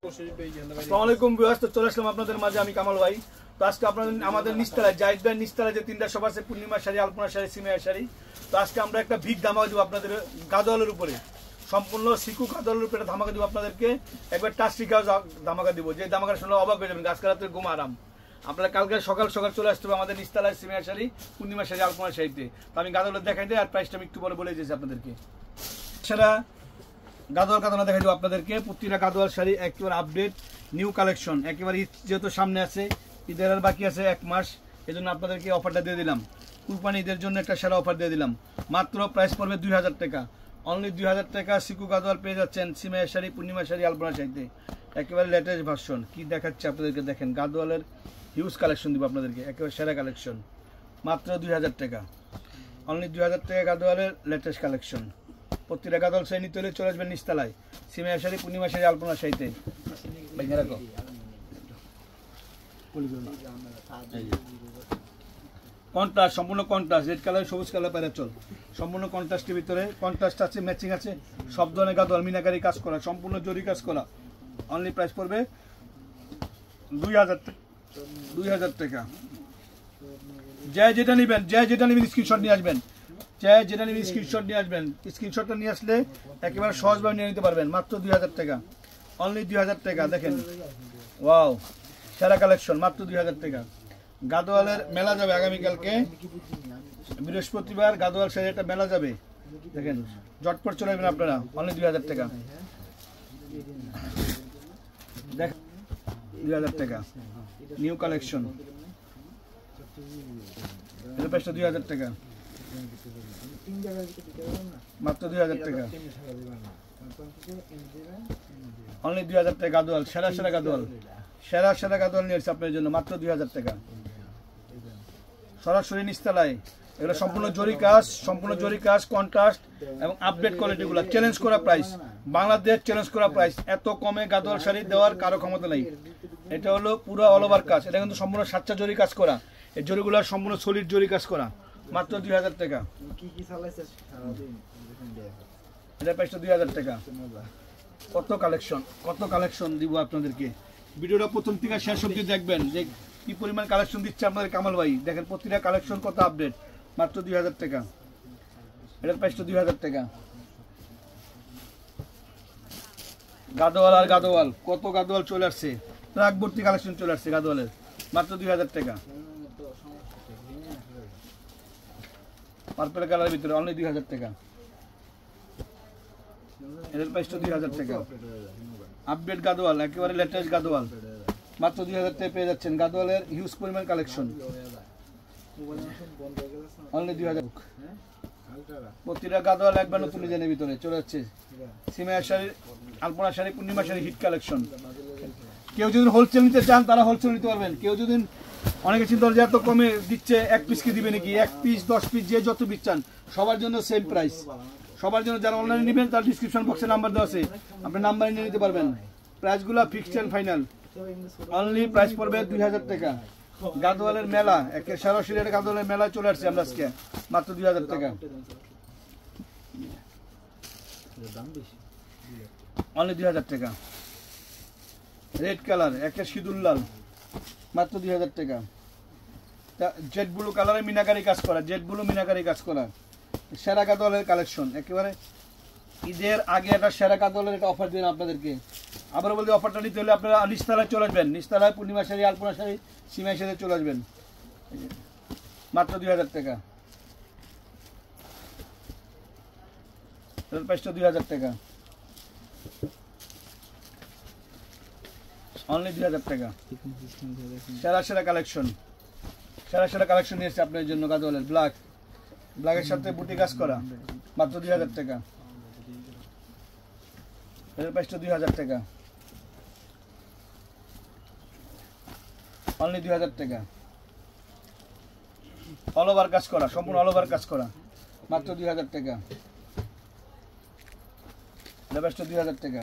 চলে আসলাম আপনাদের মাঝে আমি গাদলের আজকে আমাদের যে তিনটা সব আছে শাড়ি শাড়ি শাড়ি তো আজকে আমরা একটা ভিক আপনাদের উপরে সম্পূর্ণ উপরে ধামাকা দেবো আপনাদেরকে একবার ধামাকা যে অবাক হয়ে ঘুম আরাম কালকে সকাল সকাল চলে আসতে হবে আমাদের শাড়ি শাড়িতে তো আমি দেখাই দেয় আর প্রাইসটা আমি একটু পরে বলে দিয়েছি আপনাদেরকে সেটা গাদোয়াল না দেখাই দিব আপনাদেরকে প্রতিটা গাদোয়াল শাড়ি একেবারে আপডেট নিউ কালেকশন একেবারে ঈদ যেহেতু সামনে আছে ঈদের আর বাকি আছে এক মাস এই জন্য আপনাদেরকে অফারটা দিয়ে দিলাম কুরবানি ঈদের জন্য একটা সেরা অফার দিয়ে দিলাম মাত্র প্রাইস পড়বে দুই হাজার টাকা অনলি দুই হাজার টাকা সিকু গাদোয়াল পেয়ে যাচ্ছেন সিমের শাড়ি পূর্ণিমা শাড়ি আলপনা শাড়িতে একেবারে লেটেস্ট ভার্সন কি দেখাচ্ছে আপনাদেরকে দেখেন গাদোয়ালের হিউজ কালেকশন দিব আপনাদেরকে একেবারে সেরা কালেকশন মাত্র দুই হাজার টাকা অনলি দুই হাজার টাকা গাদোয়ালের লেটেস্ট কালেকশন প্রতিটা গাদল শ্রেণী নিতে হলে চলে আসবেন নিস্তালায় সিমে আসারি পূর্ণিমা সারি আলপনা সাইতে রাখো কন্ট্রাস্ট সম্পূর্ণ কন্ট্রাস্ট রেড কালার সবুজ কালার চল সম্পূর্ণ কন্ট্রাস্টের ভিতরে কন্ট্রাস্ট আছে ম্যাচিং আছে সব ধরনের গাদল মিনাকারি কাজ করা সম্পূর্ণ জরি কাজ করা অনলি প্রাইস পড়বে দুই হাজার দুই হাজার টাকা যে যেটা নেবেন যে যেটা নেবেন স্ক্রিনশট নিয়ে আসবেন চাই যেটা নেবেন স্ক্রিনশট নিয়ে আসবেন স্ক্রিনশটটা নিয়ে আসলে একেবারে সহজভাবে নিয়ে নিতে পারবেন মাত্র দুই হাজার টাকা অনলি দুই হাজার টাকা দেখেন ওয়াও সেরা কালেকশন মাত্র দুই হাজার টাকা গাদোয়ালের মেলা যাবে আগামীকালকে বৃহস্পতিবার গাদোয়াল সাইডে একটা মেলা যাবে দেখেন জটপট চলে যাবেন আপনারা অনলি দুই হাজার টাকা দেখ দুই হাজার টাকা নিউ কালেকশন এটা দুই হাজার টাকা মাত্র দুই হাজার টাকা অনলি দুই হাজার টাকা গাদোয়াল সেরা সেরা গাদোয়াল সেরা সেরা গাদোয়াল নিয়েছে আপনার জন্য মাত্র দুই হাজার টাকা সরাসরি নিস্তালায় এগুলো সম্পূর্ণ জরি কাজ সম্পূর্ণ জরি কাজ কন্ট্রাস্ট এবং আপডেট কোয়ালিটিগুলো চ্যালেঞ্জ করা প্রাইস বাংলাদেশ চ্যালেঞ্জ করা প্রাইস এত কমে গাদোয়াল শাড়ি দেওয়ার কারো ক্ষমতা নেই এটা হলো পুরো অল ওভার কাজ এটা কিন্তু সম্পূর্ণ সাচ্চা জরি কাজ করা এই জরিগুলো সম্পূর্ণ সলিড জরি কাজ করা মাত্র দুই হাজার টাকা এটা প্রাইসটা দুই হাজার টাকা কত কালেকশন কত কালেকশন দিব আপনাদেরকে ভিডিওটা প্রথম থেকে শেষ অবধি দেখবেন যে কি পরিমাণ কালেকশন দিচ্ছে আপনাদের কামাল ভাই দেখেন প্রতিটা কালেকশন কত আপডেট মাত্র দুই হাজার টাকা এটার প্রাইসটা দুই হাজার টাকা গাদোয়াল আর গাদোয়াল কত গাদোয়াল চলে আসছে ট্রাক ভর্তি কালেকশন চলে আসছে গাদোয়ালের মাত্র দুই হাজার টাকা পার্পেল কালারের ভিতরে অনলি দুই হাজার টাকা এদের দুই হাজার টাকা আপডেট গাদোয়াল একেবারে লেটেস্ট গাদোয়াল মাত্র দুই হাজার টাকা পেয়ে যাচ্ছেন গাদোয়ালের হিউজ পরিমাণ কালেকশন অনলি দুই হাজার প্রতিটা গাদোয়াল একবার নতুন ডিজাইনের ভিতরে চলে যাচ্ছে সিমায়া শাড়ি আলপনা শাড়ি পূর্ণিমা শাড়ি হিট কালেকশন কেউ যদি হোলসেল নিতে চান তারা হোলসেল নিতে পারবেন কেউ যদি অনেকে চিন্তা যে এত কমে দিচ্ছে এক পিস কি দিবে নাকি এক পিস দশ পিস যে যত পিস চান সবার জন্য সেম প্রাইস সবার জন্য যারা অনলাইনে নেবেন তার ডিসক্রিপশন বক্সে নাম্বার দেওয়া আছে আপনি নাম্বারে নিয়ে নিতে পারবেন প্রাইসগুলো fixed and final only price পড়বে দুই হাজার টাকা গাদওয়ালের মেলা একে সরাসরি একটা গাদোয়ালের মেলা চলে আসছে আমরা আজকে মাত্র দুই হাজার টাকা অনলি দুই হাজার টাকা রেড কালার একটা সিঁদুর লাল মাত্র দুই হাজার টাকা জেড ব্লু কালারে মিনাকারি কাজ করা জেড ব্লু মিনাকারি কাজ করা সেরা কাতলের কালেকশন একেবারে ঈদের আগে একটা সেরা কাতলের একটা অফার দিন আপনাদেরকে আবার বলি অফারটা নিতে হলে আপনারা নিস্তালায় চলে আসবেন নিস্তালায় পূর্ণিমা সারি আলপনা সারি সীমা সাথে চলে আসবেন মাত্র দুই হাজার টাকা প্রাইসটা দুই হাজার টাকা অনলি দুই হাজার টাকা সেরা সেরা কালেকশন সেরা সেরা কালেকশন নিয়েছে আপনার জন্য কাজওয়ালের ব্ল্যাক ব্ল্যাকের সাথে বুটি কাজ করা মাত্র দুই হাজার টাকা এটার দুই হাজার টাকা অনলি দুই হাজার টাকা অল ওভার কাজ করা সম্পূর্ণ অল ওভার কাজ করা মাত্র দুই হাজার টাকা লেবাসটা দুই হাজার টাকা